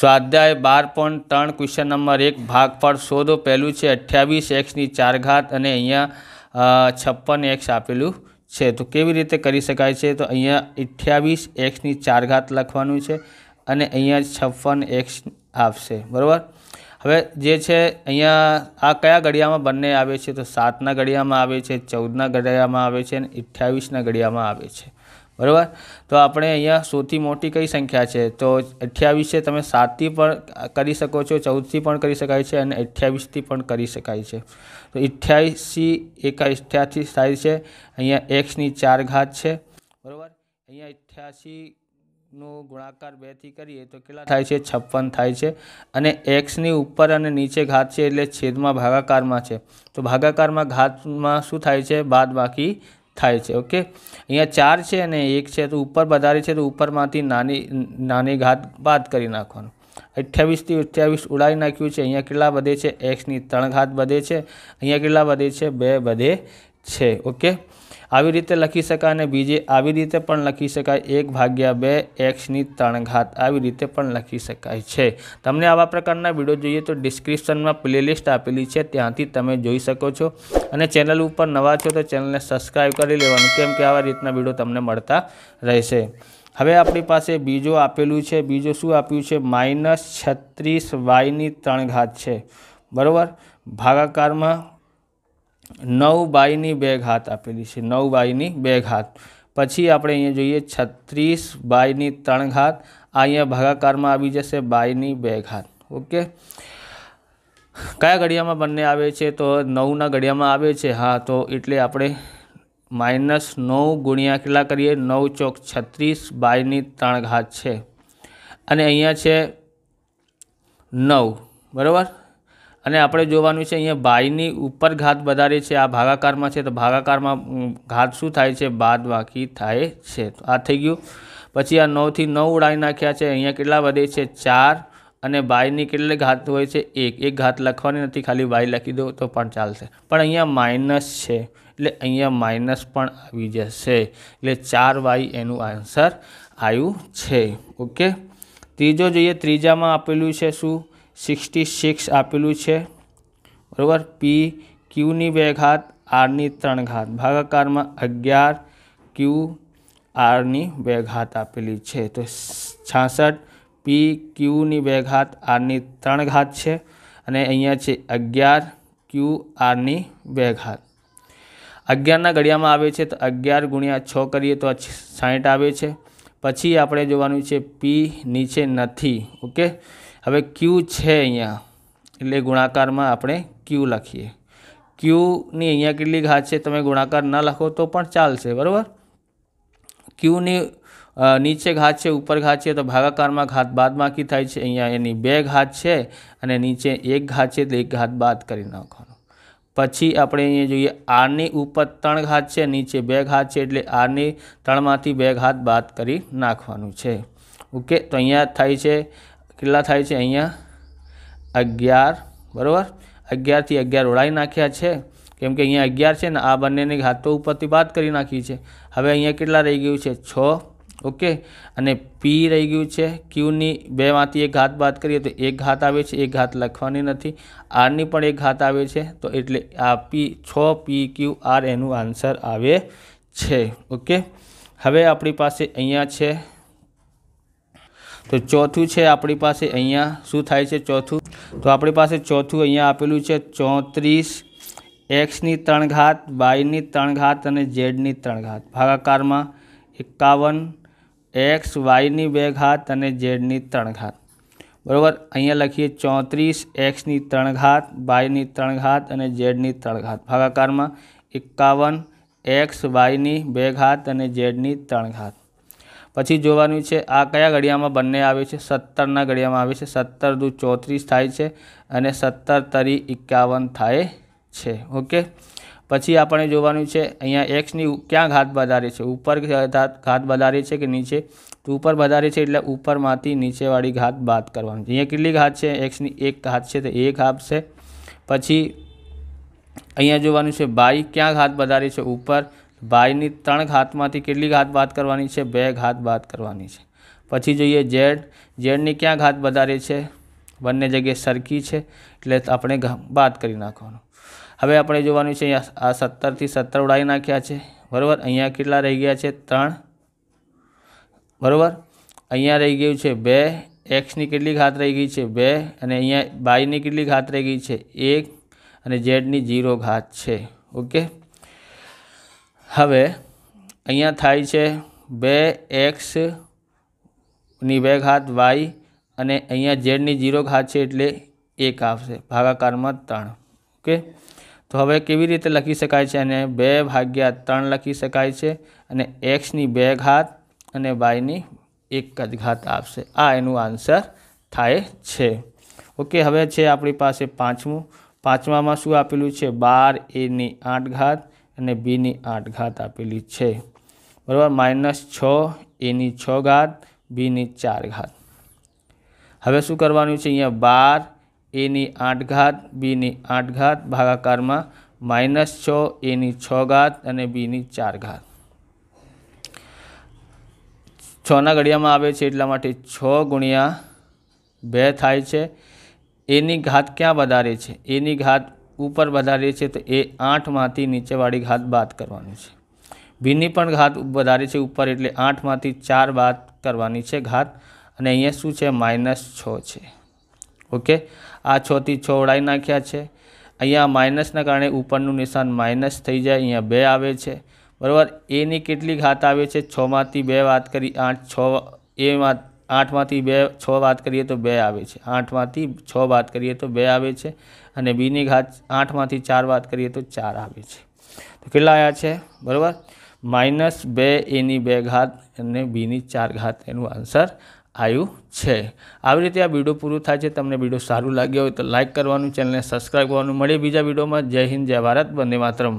સ્વાધ્યાય બાર પોઈન્ટ ત્રણ ક્વેશ્ચન નંબર એક ભાગ શોધો પહેલું છે અઠ્યાવીસ એક્સની ચાર ઘાત અને અહીંયા છપ્પન એક્સ આપેલું છે તો કેવી રીતે કરી શકાય છે તો અહીંયા અઠ્યાવીસ એક્સની ચાર ઘાત લખવાનું છે અને અહીંયા છપ્પન એક્સ આપશે બરાબર હવે જે છે અહીંયા આ કયા ઘડિયામાં બંને આવે છે તો સાતના ઘડિયામાં આવે છે ચૌદના ઘડિયામાં આવે છે અને અઠ્યાવીસના ઘડિયામાં આવે છે બરાબર તો આપણે અહીંયા સૌથી મોટી કઈ સંખ્યા છે તો અઠ્યાવીસે તમે સાતથી પણ કરી શકો છો ચૌદથી પણ કરી શકાય છે અને અઠ્યાવીસથી પણ કરી શકાય છે તો અઠ્યાવીસી એકા અઠ્યાસી થાય છે અહીંયા એક્સની ચાર ઘાત છે બરાબર અહીંયા અઠ્યાસીનો ગુણાકાર બેથી કરીએ તો કેટલા થાય છે છપ્પન થાય છે અને એક્સની ઉપર અને નીચે ઘાત છે એટલે છેદમાં ભાગાકારમાં છે તો ભાગાકારમાં ઘાતમાં શું થાય છે બાદ બાકી થાય છે ઓકે અહીંયા ચાર છે અને એક છે તો ઉપર વધારે છે તો ઉપરમાંથી નાની નાની ઘાત બાદ કરી નાખવાનું અઠ્યાવીસથી અઠ્યાવીસ ઉડાવી નાખ્યું છે અહીંયા કેટલા વધે છે એક્સની ત્રણ ઘાત વધે છે અહીંયા કેટલા વધે છે બે વધે છે ઓકે આવી રીતે લખી શકાય અને બીજે આવી રીતે પણ લખી શકાય એક ભાગ્યા બે એક્સની ત્રણ ઘાત આવી રીતે પણ લખી શકાય છે તમને આવા પ્રકારના વિડીયો જોઈએ તો ડિસ્ક્રિપ્શનમાં પ્લેલિસ્ટ આપેલી છે ત્યાંથી તમે જોઈ શકો છો અને ચેનલ ઉપર નવા છો તો ચેનલને સબસ્ક્રાઈબ કરી લેવાનું કેમ કે આવા રીતના વિડીયો તમને મળતા રહેશે હવે આપણી પાસે બીજો આપેલું છે બીજો શું આપ્યું છે માઇનસ છત્રીસ વાયની ત્રણ ઘાત છે બરાબર ભાગાકારમાં નવ બાયની બે ઘાત આપેલી છે નવ બાયની બે ઘાત પછી આપણે અહીંયા જોઈએ છત્રીસ બાયની ત્રણ ઘાત આ અહીંયા ભાગાકારમાં આવી જશે બાયની બે ઘાત ઓકે કયા ઘડિયામાં બંને આવે છે તો નવના ઘડિયામાં આવે છે હા તો એટલે આપણે માઇનસ નવ ગુણ્યા કેટલા કરીએ નવ ચોક છત્રીસ બાયની ત્રણ ઘાત છે અને અહીંયા છે નવ બરાબર અને આપણે જોવાનું છે અહીંયા બાયની ઉપર ઘાત વધારે છે આ ભાગાકારમાં છે તો ભાગાકારમાં ઘાત શું થાય છે બાદ બાકી થાય છે તો આ થઈ ગયું પછી આ નવથી નવ ઉડાવી નાખ્યા છે અહીંયા કેટલા વધે છે ચાર અને બાયની કેટલી ઘાત હોય છે એક એક ઘાત લખવાની નથી ખાલી બાય લખી દો તો પણ ચાલશે પણ અહીંયા માઇનસ છે એટલે અહીંયા માઇનસ પણ આવી જશે એટલે ચાર વાય એનું આન્સર આવ્યું છે ઓકે ત્રીજો જોઈએ ત્રીજામાં આપેલું છે શું સિક્સટી સિક્સ આપેલું છે બરાબર પી ક્યુની બે ઘાત આરની ત્રણ ઘાત ભાગાકારમાં અગિયાર ક્યુ આરની બે ઘાત આપેલી છે તો છાસઠ પી ક્યુની બે ઘાત આરની ત્રણ ઘાત છે અને અહીંયા છે અગિયાર ક્યુ આરની બે ઘાત અગિયારના ઘડિયામાં આવે છે તો અગિયાર ગુણ્યા છ કરીએ તો સાઠ આવે છે પછી આપણે જોવાનું છે પી નીચે નથી ઓકે હવે ક્યુ છે અહીંયા એટલે ગુણાકારમાં આપણે ક્યુ લખીએ ક્યુની અહીંયા કેટલી ઘાત છે તમે ગુણાકાર ન લખો તો પણ ચાલશે બરાબર ક્યુની નીચે ઘાત છે ઉપર ઘાત છે તો ભાગાકારમાં ઘાત બાદબાકી થાય છે અહીંયા એની બે ઘાત છે અને નીચે એક ઘાત છે તો એક ઘાત બાદ કરી નાખવાનો પછી આપણે અહીંયા જોઈએ આરની ઉપર ત્રણ ઘાત છે નીચે બે ઘાત છે એટલે આરની ત્રણમાંથી બે ઘાત બાદ કરી નાખવાનું છે ઓકે તો અહીંયા થાય છે કેટલા થાય છે અહીંયા અગિયાર બરાબર અગિયારથી અગિયાર ઓળાઈ નાખ્યા છે કેમ કે અહીંયા અગિયાર છે ને આ બંનેની ઘાતો ઉપરથી બાદ કરી નાખી છે હવે અહીંયા કેટલા રહી ગયું છે છ ઓકે અને પી રહી ગયું છે ક્યુની બેમાંથી એક ઘાત બાદ કરીએ તો એક ઘાત આવે છે એક ઘાત લખવાની નથી આરની પણ એક ઘાત આવે છે તો એટલે આ પી છ પી ક્યુ આર એનું આન્સર આવે છે ઓકે હવે આપણી પાસે અહીંયા છે તો ચોથું છે આપણી પાસે અહીંયા શું થાય છે ચોથું તો આપણી પાસે ચોથું અહીંયા આપેલું છે ચોત્રીસ એક્સની ત્રણ ઘાત વાયની ત્રણ ઘાત અને ઝેડની ત્રણ ઘાત ભાગાકારમાં એકાવન એક્સ વાયની બે ઘાત અને ઝેડની ત્રણ ઘાત બરાબર અહીંયા લખીએ ચોત્રીસ એક્સની ત્રણ ઘાત વાયની ત્રણ ઘાત અને ઝેડની ત્રણ ઘાત ભાગાકારમાં એકાવન એક્સ વાયની બે ઘાત અને ઝેડની ત્રણ ઘાત પછી જોવાનું છે આ કયા ગડિયામાં બનને આવે છે 17 ના ગડિયામાં આવે છે 17 2 34 થાય છે અને 17 તરી 51 થાય છે ઓકે પછી આપણે જોવાનું છે અહીંયા x ની ક્યાં घात વધારે છે ઉપર घात घात વધારે છે કે નીચે તો ઉપર વધારે છે એટલે ઉપરમાંથી નીચે વાળી घात વાત કરવાની છે અહીંયા કેટલી घात છે x ની એક તહત છે તો એક घात છે પછી અહીંયા જોવાનું છે y ક્યાં घात વધારે છે ઉપર ભાઈની ત્રણ ઘાતમાંથી કેટલી ઘાત બાદ કરવાની છે બે ઘાત બાદ કરવાની છે પછી જોઈએ ઝેડ ઝેડની ક્યાં ઘાત વધારે છે બંને જગ્યાએ સરખી છે એટલે આપણે બાદ કરી નાખવાનું હવે આપણે જોવાનું છે અહીંયા આ સત્તરથી સત્તર ઉડાવી નાખ્યા છે બરાબર અહીંયા કેટલા રહી ગયા છે ત્રણ બરાબર અહીંયા રહી ગયું છે બે એક્સની કેટલી ઘાત રહી ગઈ છે બે અને અહીંયા બાયની કેટલી ઘાત રહી ગઈ છે એક અને ઝેડની જીરો ઘાત છે ઓકે હવે અહીંયા થાય છે બે એક્સની બે ઘાત વાય અને અહીંયા ઝેડની જીરો ઘાત છે એટલે એક આવશે ભાગાકારમાં ત્રણ ઓકે તો હવે કેવી રીતે લખી શકાય છે અને બે ભાગ્યા ત્રણ લખી શકાય છે અને એક્સની બે ઘાત અને વાયની એક જ ઘાત આપશે આ એનું આન્સર થાય છે ઓકે હવે છે આપણી પાસે પાંચમું પાંચમામાં શું આપેલું છે બાર એની આઠ ઘાત અને બીની આઠ ઘાત આપેલી છે બરાબર માઇનસ છ એની છ ઘાત બીની ચાર ઘાત હવે શું કરવાનું છે અહીંયા બાર એની આઠ ઘાત બીની આઠ ઘાત ભાગાકારમાં માઇનસ છ એની છ ઘાત અને બીની ચાર ઘાત છના ઘડિયામાં આવે છે એટલા માટે છ ગુણ્યા બે થાય છે એની ઘાત ક્યાં વધારે છે એની ઘાત ઉપર વધારીએ છીએ તો એ આઠમાંથી નીચેવાળી ઘાત બાદ કરવાની છે ભીની પણ ઘાત વધારે છે ઉપર એટલે આઠમાંથી ચાર બાદ કરવાની છે ઘાત અને અહીંયા શું છે માઇનસ છ છે ઓકે આ છથી છ ઉડાવી નાખ્યા છે અહીંયા માઇનસના કારણે ઉપરનું નિશાન માઇનસ થઈ જાય અહીંયા બે આવે છે બરાબર એની કેટલી ઘાત આવે છે છમાંથી બે વાત કરી આઠ છ એમાં આઠમાંથી બે છ વાત કરીએ તો બે આવે છે આઠમાંથી છ વાત કરીએ તો બે આવે છે અને બીની ઘાત આઠમાંથી ચાર વાત કરીએ તો ચાર આવે છે તો કેટલા આવ્યા છે બરાબર માઇનસ બે એની બે ઘાત અને બીની ચાર ઘાત એનું આન્સર આવ્યું છે આવી રીતે આ વિડીયો પૂરું થાય છે તમને વિડીયો સારું લાગ્યો હોય તો લાઇક કરવાનું ચેનલને સબસ્ક્રાઈબ કરવાનું મળે બીજા વિડીયોમાં જય હિન્દ જય ભારત બંને માત્રમ